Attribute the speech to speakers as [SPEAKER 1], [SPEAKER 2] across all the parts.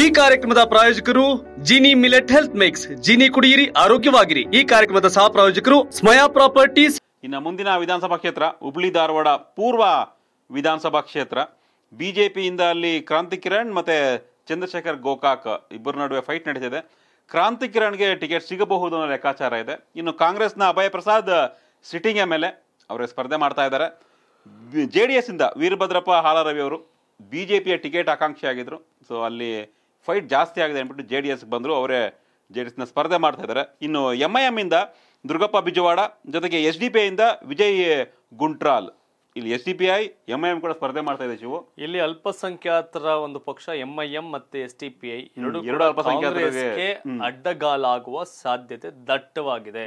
[SPEAKER 1] ಈ ಕಾರ್ಯಕ್ರಮದ ಪ್ರಾಯೋಜಕರು Gini millet health mix Gini ಕುಡಿಯಿರಿ ಆರೋಗ್ಯವಾಗಿರಿ ಈ ಕಾರ್ಯಕ್ರಮದ ಸಹ ಪ್ರಾಯೋಜಕರು ಸ್ಮಯಾ ಪ್ರಾಪರ್ಟೀಸ್ ಇನ್ನು ಮುಂದಿನ ವಿಧಾನಸಭಾ ಕ್ಷೇತ್ರ ಹುಬ್ಳಿ ಧಾರವಾಡ
[SPEAKER 2] ಪೂರ್ವ ವಿಧಾನಸಭಾ ಕ್ಷೇತ್ರ ಬಿಜೆಪಿಯಿಂದ ಅಲ್ಲಿ ಕ್ರಾಂತಿ ಕಿರಣ್ ಮತ್ತೆ ಚಂದ್ರಶೇಖರ್ ಗೋಕಾಕ್ ಇಬ್ಬರ ನಡುವೆ ಫೈಟ್ ನಡೆದಿದೆ ಕ್ರಾಂತಿ ಕಿರಣ್ಗೆ ಟಿಕೆಟ್ ಸಿಗಬಹುದು ಅನ್ನೋ ಲೆಕ್ಕಾಚಾರ ಇದೆ ಇನ್ನು ಕಾಂಗ್ರೆಸ್ನ Abhaya Prasad sitting M L A ಅವರೇ ಸ್ಪರ್ಧೆ ಮಾಡ್ತಾ ಇದ್ದಾರೆ ಜೆ ಡಿ ಎಸ್ ಇಂದ ವೀರಭದ್ರಪ್ಪ ರವಿ ಅವರು ಬಿಜೆಪಿಯ ಟಿಕೆಟ್ ಆಕಾಂಕ್ಷಿ ಆಗಿದ್ರು ಸೊ ಅಲ್ಲಿ ಫೈಟ್ ಜಾಸ್ತಿ ಆಗಿದೆ ಅಂದ್ಬಿಟ್ಟು ಜೆ ಡಿ ಎಸ್ಗೆ ಬಂದರು ಅವರೇ ಜೆ ಡಿ ಎಸ್ನ ಸ್ಪರ್ಧೆ ಮಾಡ್ತಾ ಇದ್ದಾರೆ ಇನ್ನು ಎಂ ಐ ದುರ್ಗಪ್ಪ ಬಿಜವಾಡ ಜೊತೆಗೆ S D P Vijay Guntral ಇಲ್ಲಿ S D P I M I ಕೂಡ ಸ್ಪರ್ಧೆ ಮಾಡ್ತಾ ಇದೆ ಶಿವು
[SPEAKER 1] ಇಲ್ಲಿ ಅಲ್ಪಸಂಖ್ಯಾತರ ಒಂದು ಪಕ್ಷ ಎಂ ಐ ಎಂ ಮತ್ತೆ ಎಸ್ ಡಿ ಪಿ ಐ ಎರಡು ಎರಡು ಅಲ್ಪಸಂಖ್ಯಾತರಿಗೆ ಅಡ್ಡಗಾಲಾಗುವ ಸಾಧ್ಯತೆ ದಟ್ಟವಾಗಿದೆ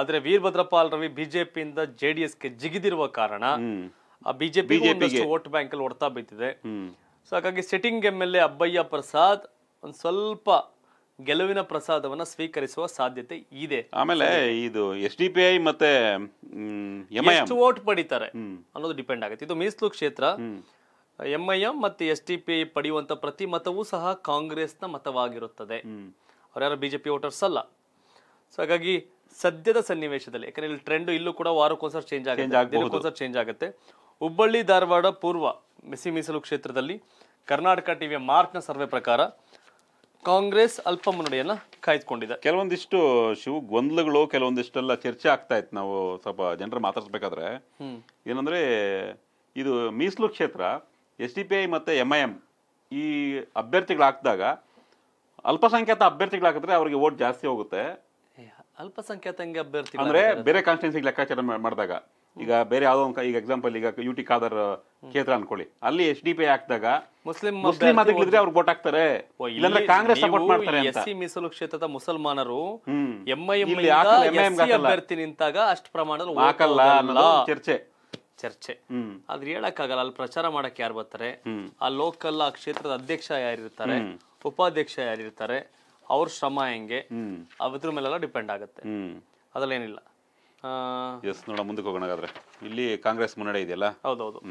[SPEAKER 1] ಆದ್ರೆ ವೀರಭದ್ರಪಾಲ್ ರವಿ ಬಿಜೆಪಿಯಿಂದ ಗೆ ಜಿಗಿದಿರುವ ಕಾರಣ ಬಿಜೆಪಿ ಓಟ್ ಬ್ಯಾಂಕ್ ಅಲ್ಲಿ ಹೊಡ್ತಾ ಬಿದ್ದಿದೆ ಸೊ ಹಾಗಾಗಿ sitting M L A Abbayya Prasad ಒಂದು ಸ್ವಲ್ಪ ಗೆಲುವಿನ ಪ್ರಸಾದವನ್ನು ಸ್ವೀಕರಿಸುವ ಸಾಧ್ಯತೆ ಇದೆ ಆಮೇಲೆ
[SPEAKER 2] ಇದು ಎಸ್ ಡಿ ಪಿ ಐ ಮತ್ತೆ
[SPEAKER 1] ವೋಟ್ ಪಡಿತಾರೆ ಅನ್ನೋದು ಡಿಪೆಂಡ್ ಆಗುತ್ತೆ ಇದು ಮೀಸಲು ಕ್ಷೇತ್ರ ಎಂ ಮತ್ತೆ ಎಸ್ ಡಿ ಪಿ ಐ ಪಡೆಯುವಂತ ಪ್ರತಿ ಮತವೂ ಸಹ ಕಾಂಗ್ರೆಸ್ನ ಮತವಾಗಿರುತ್ತದೆ ಯಾರು ಬಿಜೆಪಿ ವೋಟರ್ಸ್ ಅಲ್ಲ ಸೊ ಹಾಗಾಗಿ ಸದ್ಯದ ಸನ್ನಿವೇಶದಲ್ಲಿ ಯಾಕಂದ್ರೆ ಇಲ್ಲಿ ಟ್ರೆಂಡ್ ಇಲ್ಲೂ ಕೂಡ ವಾರಕ್ಕೊಂದ್ಸರ್ ಚೇಂಜ್ ಆಗುತ್ತೆ ಚೇಂಜ್ ಆಗುತ್ತೆ ಹುಬ್ಬಳ್ಳಿ ಧಾರವಾಡ ಪೂರ್ವ ಬಿಸಿ ಮೀಸಲು ಕ್ಷೇತ್ರದಲ್ಲಿ ಕರ್ನಾಟಕ ಟಿವಿಯ ಮಾರ್ಕ್ನ ಸರ್ವೆ ಪ್ರಕಾರ ಕಾಂಗ್ರೆಸ್ ಅಲ್ಪ ಮುನ್ನಡೆಯನ್ನ ಕಾಯ್ದುಕೊಂಡಿದೆ ಕೆಲವೊಂದಿಷ್ಟು ಶಿವ
[SPEAKER 2] ಗೊಂದಲಗಳು ಕೆಲವೊಂದಿಷ್ಟೆಲ್ಲ ಚರ್ಚೆ ಆಗ್ತಾ ಇತ್ತು ನಾವು ಸ್ವಲ್ಪ ಜನರು ಮಾತಾಡ್ಸ್ಬೇಕಾದ್ರೆ ಏನಂದ್ರೆ ಇದು ಮೀಸಲು ಕ್ಷೇತ್ರ ಎಸ್ ಡಿ ಪಿ ಐ ಮತ್ತೆ ಎಂ ಐ ಎಂ ಈ ಅಭ್ಯರ್ಥಿಗಳಾಕ್ದಾಗ ಅಲ್ಪಸಂಖ್ಯಾತ ಅಭ್ಯರ್ಥಿಗಳಾಗಿದ್ರೆ ಅವರಿಗೆ ವೋಟ್ ಜಾಸ್ತಿ ಹೋಗುತ್ತೆ
[SPEAKER 1] ಅಲ್ಪಸಂಖ್ಯಾತ ಅಭ್ಯರ್ಥಿ ಅಂದ್ರೆ ಬೇರೆ
[SPEAKER 2] ಕಾನ್ಸ್ಟಿಟ್ಯೂನ್ಸಿ ಲೆಕ್ಕಾಚಾರ ಮಾಡಿದಾಗ ಈಗ ಬೇರೆ ಯಾವುದೋ ಒಂದು ಈಗ ಎಕ್ಸಾಂಪಲ್ ಈಗ ಯು ಟಿ ಖಾದರ್ ಕ್ಷೇತ್ರ ಅನ್ಕೊಳ್ಳಿ ಅಲ್ಲಿ ಎಸ್ ಡಿ ಪಿ ಹಾಕಿದಾಗ
[SPEAKER 1] ಮುಸ್ಲಿಂ ಮುಸ್ಲಿಂ ಅದಿಗಳಿದ್ರೆ
[SPEAKER 2] ಅವ್ರು ವೋಟ್ ಹಾಕ್ತಾರೆ ಇಲ್ಲಾಂದ್ರೆ ಕಾಂಗ್ರೆಸ್ ಸಪೋರ್ಟ್ ಮಾಡ್ತಾರೆ ಅಂತ ಎಸ್ಸಿ
[SPEAKER 1] ಮೀಸಲು ಕ್ಷೇತ್ರದ ಮುಸಲ್ಮಾನರು ಐ ಅಭ್ಯರ್ಥಿ ನಿಂತಾಗ ಅಷ್ಟು ಪ್ರಮಾಣದಲ್ಲಿ ಹಾಕಲ್ಲ ಚರ್ಚೆ ಚರ್ಚೆ ಆದ್ರೆ ಹೇಳಕ್ ಆಗಲ್ಲ ಅಲ್ಲಿ ಪ್ರಚಾರ ಮಾಡಕ್ ಯಾರು ಬರ್ತಾರೆ ಆ ಲೋಕಲ್ ಆ ಕ್ಷೇತ್ರದ ಅಧ್ಯಕ್ಷ ಯಾರಿರ್ತಾರೆ ಉಪಾಧ್ಯಕ್ಷ ಯಾರಿರ್ತಾರೆ ಅವ್ರ ಶ್ರಮ ಹೆಂಗೆ ಅದ್ರ ಮೇಲೆಲ್ಲ ಡಿಪೆಂಡ್ ಆಗುತ್ತೆ ಅದಲ್ಲೇನಿಲ್ಲ
[SPEAKER 2] ಎಸ್ ನೋಡ ಮುಂದಕ್ಕೆ ಹೋಗೋಣ ಹಾಗಾದ್ರೆ ಇಲ್ಲಿ ಕಾಂಗ್ರೆಸ್ ಮುನ್ನಡೆ ಇದೆಯಲ್ಲ
[SPEAKER 1] ಹೌದೌದು